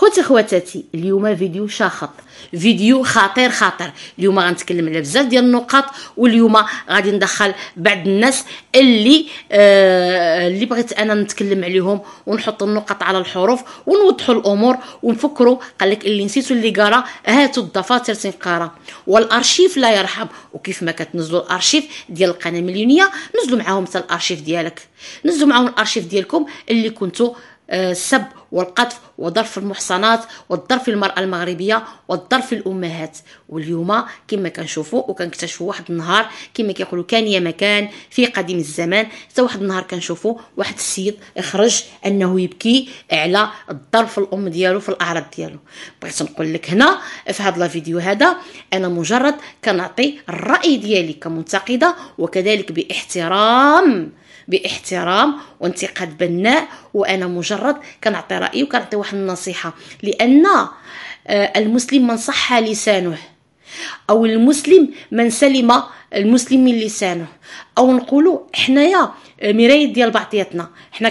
خوتي خواتاتي اليوم فيديو شاخط فيديو خطير خطير اليوم غنتكلم على بزاف ديال النقاط واليوم غادي ندخل بعض الناس اللي آه اللي بغيت انا نتكلم عليهم ونحط النقط على الحروف ونوضحوا الامور ونفكروا قال لك اللي نسيتو اللي قرا هاتوا الدفاتر تنقرا والارشيف لا يرحم وكيف ما كتنزلوا الارشيف ديال القناه مليونيه نزلوا معاهم حتى الارشيف ديالك نزلوا معاهم الارشيف ديالكم اللي كنتو آه، السب والقذف وظرف المحصنات والظرف المرأة المغربية والظرف الأمهات واليوم كما كنشوفوا وكنكتشفوا واحد النهار كما كيقولوا كان يا مكان في قديم الزمان حتى واحد النهار كنشوفوا واحد السيد خرج انه يبكي على الظرف الام ديالو في الاعراض ديالو بغيت نقول لك هنا في هذا الفيديو هذا انا مجرد كنعطي الراي ديالي كمنتقده وكذلك باحترام باحترام وانتقاد بناء وانا مجرد كنعطي رايي وكنعطي واحد النصيحه لان آه، المسلم من صح لسانه او المسلم من سلم المسلم من لسانه او نقولوا حنايا مرايه ديال بعضياتنا حنا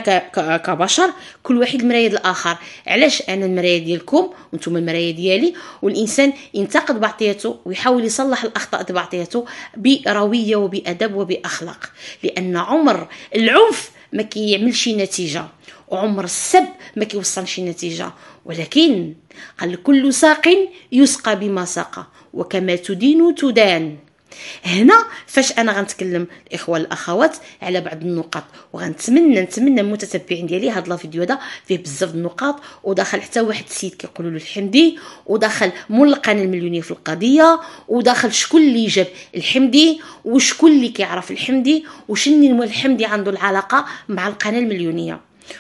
كبشر كل واحد مرايه الاخر علاش انا المرايه ديالكم وانتم المرايه ديالي والانسان ينتقد بعضياته ويحاول يصلح الاخطاء ديال بعضياته برويه وبادب وباخلاق لان عمر العنف ما كيعملش نتيجه وعمر السب ما كيوصلش نتيجه ولكن قال كل ساق يسقى بما ساق وكما تدين تدان هنا فاش انا غنتكلم الاخوه الاخوات على بعض النقاط وغنتمنى نتمنى المتتبعين ديالي هاد لا فيديو هذا فيه بزاف النقاط وداخل حتى واحد السيد كيقولوا له الحمدي وداخل القناه المليونير في القضيه وداخل شكون اللي جاب الحمدي وشكون اللي كيعرف الحمدي وشنو الحمدي عنده العلاقه مع القناه المليونيه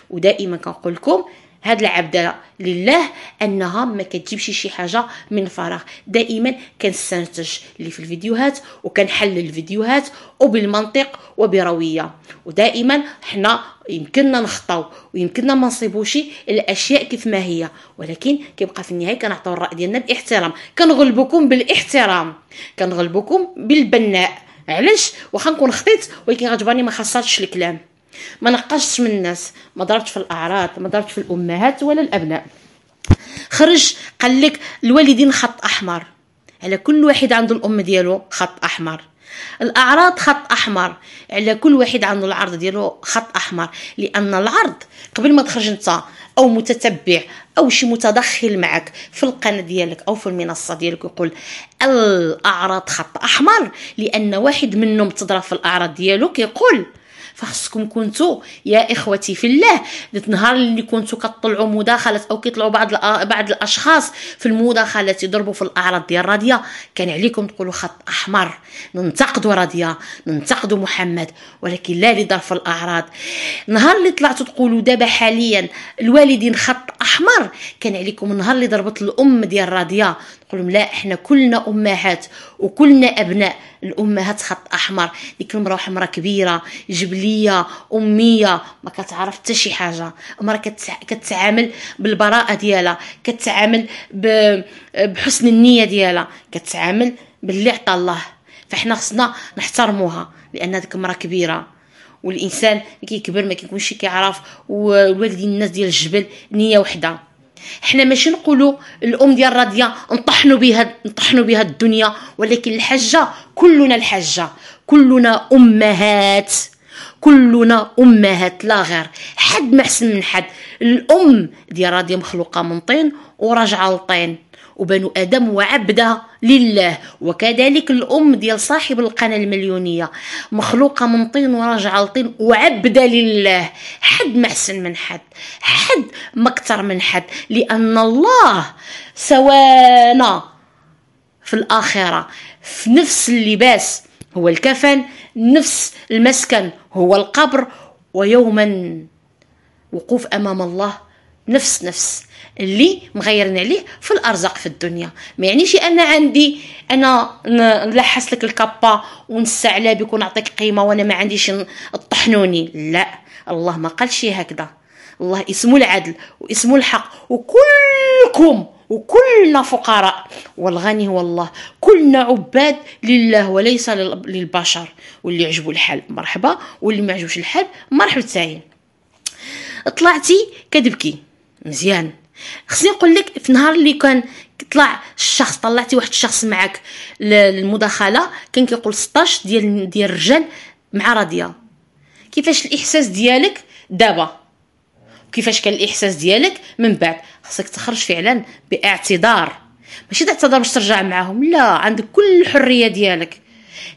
ودائما كنقول لكم هاد العبده لله انها ما كتجيبش شي حاجه من فراغ دائما كنستنتج اللي في الفيديوهات وكنحلل الفيديوهات وبالمنطق وبرويه ودائما حنا يمكننا نخطاو ويمكننا ما نصيبوش الاشياء كيف ما هي ولكن كيبقى في النهايه كنعطيو الراي ديالنا باحترام كنغلبكم بالاحترام كنغلبكم بالبناء علاش واخا نكون خطيت ولكن غتباني ما خسرتش الكلام ما نقشتش من الناس ما ضربتش في الاعراض ما ضربتش في الامهات ولا الابناء خرج قال لك الوالدين خط احمر على كل واحد عنده الام ديالو خط احمر الاعراض خط احمر على كل واحد عنده العرض ديالو خط احمر لان العرض قبل ما تخرج انت او متتبع او شي متدخل معك في القناه ديالك او في المنصه ديالك يقول الاعراض خط احمر لان واحد منهم تضرب في الاعراض ديالو كيقول فخصكم كنتو يا اخوتي في الله نهار اللي كنتو كطلعوا مداخلات او كيطلعوا بعض بعض الاشخاص في المداخلات يضربوا في الاعراض ديال راديه كان عليكم تقولوا خط احمر ننتقدوا راديه ننتقدوا محمد ولكن لا لظرف الاعراض نهار اللي طلعتوا تقولوا دابا حاليا الوالدين خط احمر كان عليكم النهار اللي ضربت الام ديال راديه نقول لا احنا كلنا امهات وكلنا ابناء الامهات خط احمر ديك المراه واحد المراه كبيره جبليه اميه ما كتعرف حتى شي حاجه المراه كتعامل بالبراءه ديالها كتعامل ب... بحسن النيه ديالها كتعامل باللي عطى الله فاحنا خصنا نحترموها لان هذيك المراه كبيره والانسان كيكبر ما كيكونش كيعرف والوالدين الناس ديال الجبل نيه وحده حنا ماشي نقولوا الام ديال راضيه نطحنوا بها نطحنوا بها الدنيا ولكن الحجه كلنا الحجه كلنا امهات كلنا امهات لا غير حد ما احسن من حد الام ديال راضيه مخلوقه من طين وراجعه لطين وبنو ادم وعبده لله وكذلك الام ديال صاحب القناه المليونيه مخلوقه من طين وراجعه لطين وعبده لله حد ما احسن من حد حد ما اكثر من حد لان الله سوانا في الاخره في نفس اللباس هو الكفن نفس المسكن هو القبر ويوما وقوف امام الله نفس نفس اللي مغيرين عليه في الارزاق في الدنيا ما يعنيش انا عندي انا نلحس لك الكابا على بك ونعطيك قيمه وانا ما عنديش الطحنوني لا الله ما قالش هكذا الله اسمه العدل واسمه الحق وكلكم وكلنا فقراء والغني هو الله كلنا عباد لله وليس للبشر واللي عجبو الحال مرحبا واللي ما عجبوش الحال مرحبا تاعي طلعتي كتبكي مزيان خصني نقول لك في نهار اللي كان طلع الشخص طلعتي واحد الشخص معك للمداخله كان كيقول 16 ديال ديال الرجال مع راضيه كيفاش الاحساس ديالك دابا كيفاش كان الاحساس ديالك من بعد خصك تخرج فعلا باعتذار ماشي تعتذر باش ترجع معاهم لا عندك كل الحريه ديالك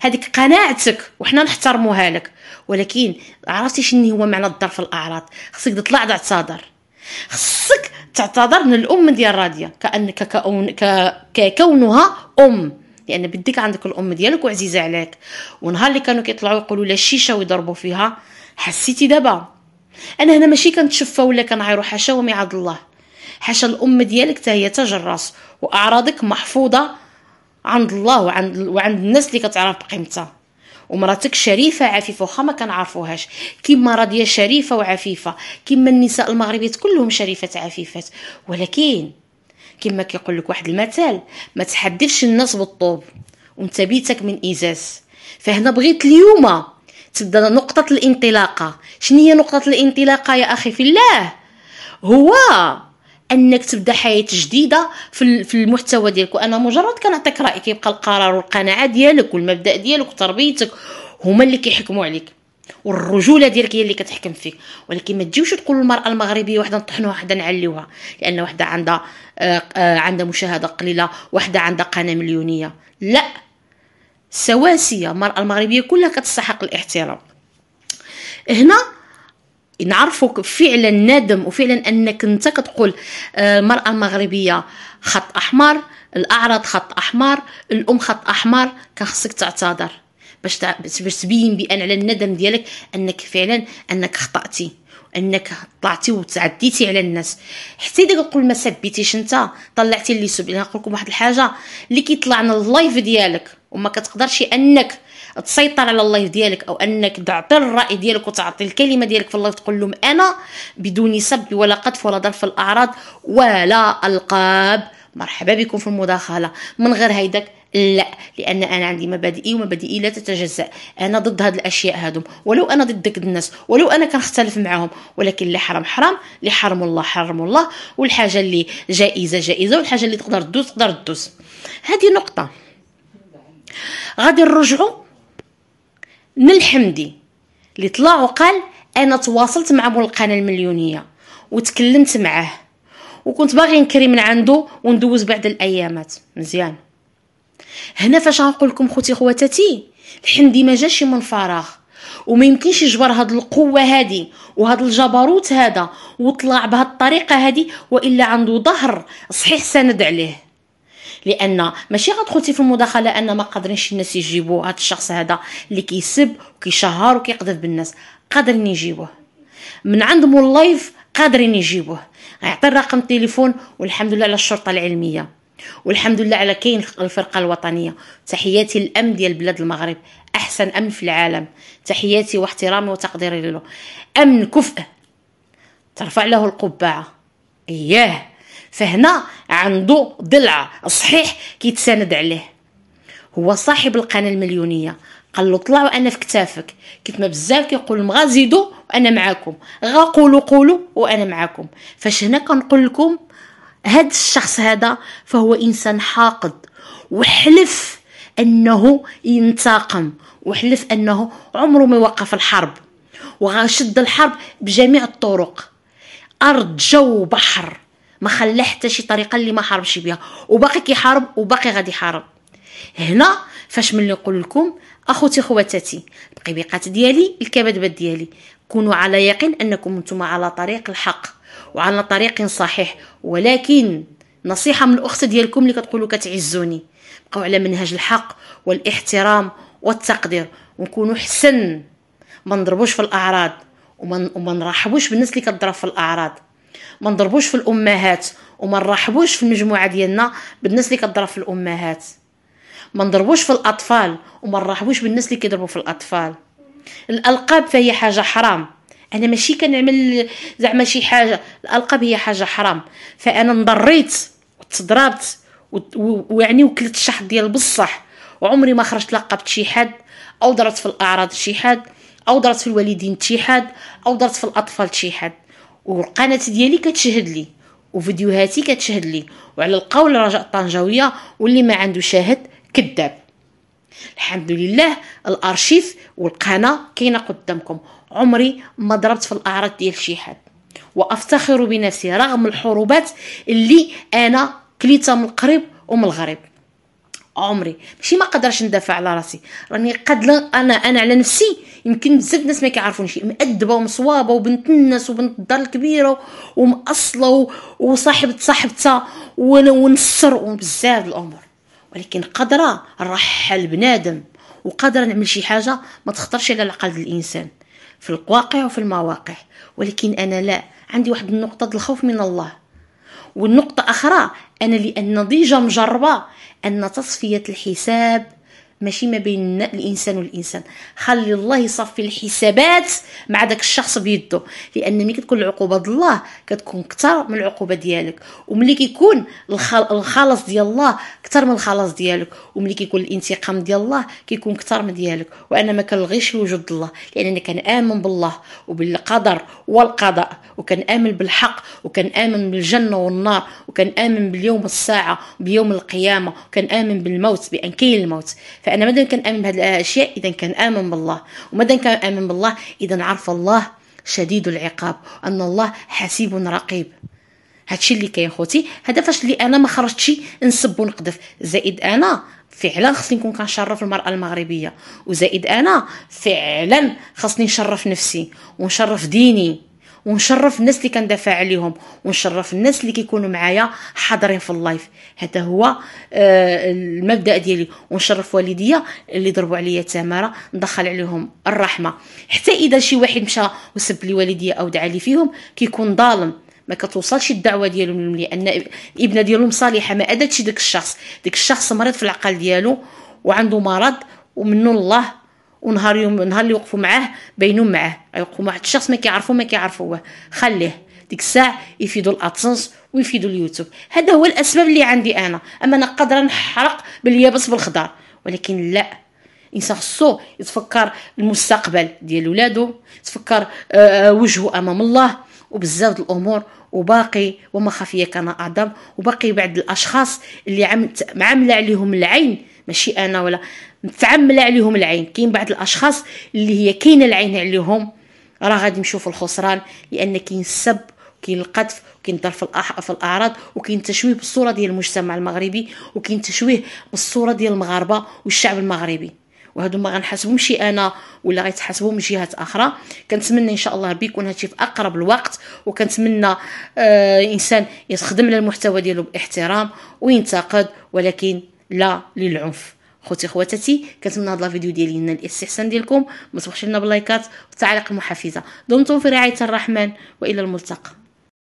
هذيك قناعتك وحنا نحترموها لك ولكن عرفتي شنو هو معنى الظرف الاعراض خصك تطلع تعتذر خصك تعتذر من الام ديال راديه كانك كأون ككونها ام لان يعني بديك عندك الام ديالك وعزيزه عليك ونهار اللي كانوا كيطلعوا يقولوا لها الشيشه ويضربوا فيها حسيتي دابا انا هنا ماشي كنتشفى ولا كنعيروا حاشا ومي الله حاشا الام ديالك حتى هي تجرس واعراضك محفوظه عند الله وعند وعند الناس اللي كتعرف بقيمتها ومراتك شريفه عفيفه واخا ما كنعرفوهاش كيما راضيه شريفه وعفيفه كيما النساء المغربيات كلهم شريفات عفيفات ولكن كما كيقول لك واحد المثال ما تحدرش الناس بالطوب وانت بيتك من ازاز فهنا بغيت اليوم تبدا نقطه الانطلاقه شنو هي نقطه الانطلاقه يا اخي في الله هو انك تبدا حياه جديده في المحتوى ديالك وانا مجرد كنعطيك راي كيبقى القرار والقناعه ديالك والمبدا ديالك وتربيتك هما اللي كيحكموا عليك والرجوله ديالك هي اللي كتحكم فيك ولكن ما تجيوش تقول المراه المغربيه وحده نطحنوها وحده نعليوها لان وحده عندها آه،, آه عندها مشاهده قليله وحده عندها قناه مليونيه لا سواسيه المراه المغربيه كلها كتستحق الاحترام هنا نعرفوك فعلا نادم وفعلا انك انت كتقول المراه آه، المغربيه خط احمر الاعراض خط احمر الام خط احمر كان خصك تعتذر باش باش تبين بان على الندم ديالك انك فعلا انك خطاتي انك طلعتي وتعديتي على الناس حتى اذا كنقول ما سبيتيش انت طلعتي اللي سبيتي نقول لكم واحد الحاجه اللي كيطلع من اللايف ديالك وما كتقدرش انك تسيطر على اللايف ديالك او انك تعطي الراي ديالك وتعطي الكلمه ديالك في اللايف تقول لهم انا بدون سب ولا قذف ولا ضرب الاعراض ولا القاب مرحبا بكم في المداخله من غير هيداك لا لان انا عندي مبادئي ومبادئي لا تتجزا انا ضد هاد الاشياء هادم ولو انا ضد داك الناس ولو انا كنختلف معاهم ولكن اللي حرام حرام اللي حرم الله حرم الله والحاجه اللي جائزه جائزه والحاجه اللي تقدر تدوز تقدر تدوز هذه نقطه غادي نرجعوا من الحمدي اللي طلع وقال انا تواصلت مع مول القناه المليونيه وتكلمت معاه وكنت باغي نكري من عنده وندوز بعد الايامات مزيان هنا فاش غنقول لكم خوتي خواتاتي الحمدي ما جاش من فراغ وما يمكنش يجبر هاد القوه هادي وهاد الجبروت هذا وطلع بهاد الطريقه هادي والا عنده ظهر صحيح سند عليه لان ماشي غتدخلتي في المداخله ان ما قادرينش الناس يجيبوا هذا الشخص هذا اللي كيسب وكيشهر وكيقذف بالناس قادرين يجيبوه من عند اللايف قادرين يجيبوه غيعطي الرقم التليفون والحمد لله على الشرطه العلميه والحمد لله على كاين الفرقه الوطنيه تحياتي للامن ديال بلاد المغرب احسن امن في العالم تحياتي واحترامي وتقديري له امن كفء ترفع له القبعه اياه فهنا عنده ضلع صحيح كيتساند عليه هو صاحب القناه المليونيه قال له طلع وانا في كتافك كيف ما بزاف كيقول لهم غازيدوا وانا معاكم غقولوا قولوا وانا معاكم فاش هنا كنقول لكم هاد الشخص هذا فهو انسان حاقد وحلف انه ينتقم وحلف انه عمره ما يوقف الحرب وغاشد الحرب بجميع الطرق ارض جو بحر ما حتى شي طريقه اللي ما حاربش بها وباقي كيحارب وباقي غادي يحارب هنا فاش ملي نقول لكم اخوتي خواتاتي القبيقات ديالي الكبدبات ديالي كونوا على يقين انكم انتم على طريق الحق وعلى طريق صحيح ولكن نصيحه من الاخت ديالكم اللي كتقولوا كتعزوني بقاو على منهج الحق والاحترام والتقدير ونكونوا حسن ما نضربوش في الاعراض وما نرحبوش بالناس اللي كتضرب في الاعراض ما نضربوش في الامهات وما نرحبوش في المجموعه ديالنا بالناس اللي كتضرب في الامهات ما نضربوش في الاطفال وما نرحبوش بالناس اللي كيضربوا في الاطفال الالقاب فهي حاجه حرام انا ماشي كنعمل زعما شي حاجه الالقاب هي حاجه حرام فانا نضريت وتضربت ويعني وكلت الشحط ديال بصح وعمري ما خرجت لقبت شي حد او ضربت في الاعراض شي حد او ضربت في الوالدين شي حد او ضربت في الاطفال شي حد والقناه ديالي كتشهد لي وفيديوهاتي كتشهد لي وعلى القول رجاء الطنجاوية واللي ما عنده شاهد كذاب الحمد لله الارشيف والقناه كاينه قدامكم عمري ما ضربت في الاعراض ديال شي حد وافتخر بنفسي رغم الحروبات اللي انا كليتها من القريب ومن الغريب عمري ماشي ما قدرش ندافع على راسي راني قد انا انا على نفسي يمكن بزاف ناس ما كيعرفونيش مأدبه ومصوابه وبنت الناس وبنت الدار الكبيره ومأصله وصاحبه صاحبتها ونسر وبزاف الامور ولكن قدره نرحل بنادم وقادره نعمل شي حاجه ما تخطرش على العقل الانسان في الواقع وفي المواقع ولكن انا لا عندي واحد النقطه الخوف من الله والنقطة أخرى أنا لأن ديجا مجربة أن تصفية الحساب ماشي ما بين الانسان والانسان خلي الله يصفي الحسابات مع داك الشخص بيده لان ملي كتكون العقوبه ديال الله كتكون اكثر من العقوبه ديالك وملي كيكون الخلاص ديال الله اكثر من الخلاص ديالك وملي كيكون الانتقام ديال الله كيكون اكثر من ديالك وانا ما كنلغيش وجود الله لانني كنامن بالله وبالقدر والقضاء وكنامن بالحق وكنامن بالجنه والنار وكنامن باليوم الساعه بيوم القيامه وكنامن بالموت بان كاين الموت ف فأنا مادام كان آمن بهذه الأشياء إذا كان آمن بالله ومادام كان آمن بالله إذا عرف الله شديد العقاب أن الله حسيب رقيب هادشي اللي كاين خوتي هذا فاش اللي انا ما خرجتش نسب ونقذف زائد انا فعلا خصني نكون كنشرف المراه المغربيه وزائد انا فعلا خصني نشرف نفسي ونشرف ديني ونشرف الناس اللي كندافع عليهم ونشرف الناس اللي كيكونوا معايا حاضرين في اللايف هذا هو آه، المبدا ديالي ونشرف والديا اللي ضربوا عليا تماره ندخل عليهم الرحمه حتى اذا شي واحد مشى وسب لي والديا او دعا لي فيهم كيكون ظالم ما كتوصلش الدعوه ديالهم لان الابنه ديالهم صالحه ما ادتش داك الشخص داك الشخص مريض في العقل ديالو وعنده مرض ومنه الله ونهار يوم نهار اللي يوقفوا معاه بينهم معاه يوقفوا مع واحد الشخص ما كيعرفوه ما كيعرفوه خليه ديك الساعه يفيدوا الادسنس ويفيدوا اليوتيوب هذا هو الاسباب اللي عندي انا اما انا قادره نحرق باليابس بالخضار ولكن لا الانسان خصو يتفكر المستقبل ديال ولادو يتفكر آه، آه، وجهه امام الله وبزاف الامور وباقي وما خفي كان اعظم وباقي بعض الاشخاص اللي عم معامله عليهم العين ماشي انا ولا متعمله عليهم العين كاين بعض الاشخاص اللي هي كاينه العين عليهم راه غادي يمشيو الخسران لان كاين السب كاين القذف وكاين ضرب الأح... في الاعراض وكاين تشويه بالصوره ديال المجتمع المغربي وكاين تشويه بالصوره ديال المغاربه والشعب المغربي وهادو ما غنحاسبهمش انا ولا غيتحاسبوا من جهات اخرى كنتمنى ان شاء الله ربي يكون هادشي في اقرب الوقت وكنتمنى آه انسان يخدم على المحتوى ديالو باحترام وينتقد ولكن لا للعنف خوتي خواتاتي كنتمنى هاد لا فيديو ديالي ينال الاستحسان ديالكم ما تبخش لنا باللايكات والتعاليق المحفزه دمتم في رعايه الرحمن والى الملتقى